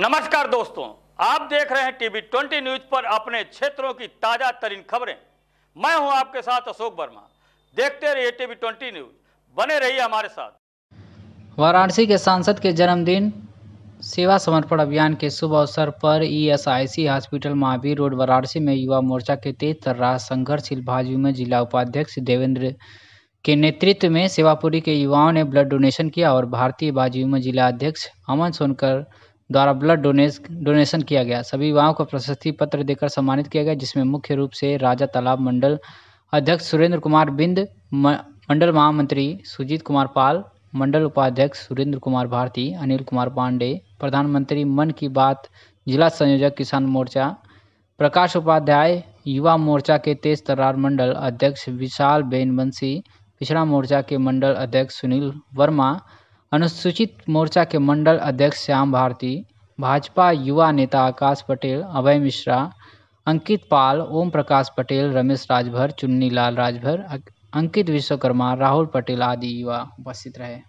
नमस्कार दोस्तों आप देख रहे हैं टीवी ट्वेंटी न्यूज पर अपने क्षेत्रों की ताजा तरीन खबरें मैं हूं आपके साथ अशोक वर्मा देखते रहिए टीवी ट्वेंटी न्यूज बने रहिए हमारे साथ वाराणसी के सांसद के जन्मदिन सेवा समर्पण अभियान के शुभ अवसर पर ESIC hospital Mahavir road Varanasi में युवा मोर्चा के तेज तर्राह संघर्षशील भाजयू में जिला उपाध्यक्ष देवेंद्र के नेतृत्व में सेवापुरी के युवाओं ने ब्लड डोनेशन किया और भारतीय भाजयू में जिला अध्यक्ष अमन सोनकर द्वारा ब्लड डोनेस डोनेशन किया गया सभी युवाओं को प्रशस्ति पत्र देकर सम्मानित किया गया जिसमें मुख्य रूप से राजा तालाब मंडल अध्यक्ष सुरेंद्र कुमार बिंद मंडल महामंत्री सुजीत कुमार पाल मंडल उपाध्यक्ष सुरेंद्र कुमार भारती अनिल कुमार पांडे प्रधानमंत्री मन की बात जिला संयोजक किसान मोर्चा प्रकाश उपाध्याय युवा मोर्चा के तेज तरार मंडल अध्यक्ष विशाल बेनबंसी पिछड़ा मोर्चा के मंडल अध्यक्ष सुनील वर्मा अनुसूचित मोर्चा के मंडल अध्यक्ष श्याम भारती भाजपा युवा नेता आकाश पटेल अभय मिश्रा अंकित पाल ओम प्रकाश पटेल रमेश राजभर चुन्नीलाल राजभर अंकित विश्वकर्मा राहुल पटेल आदि युवा उपस्थित रहे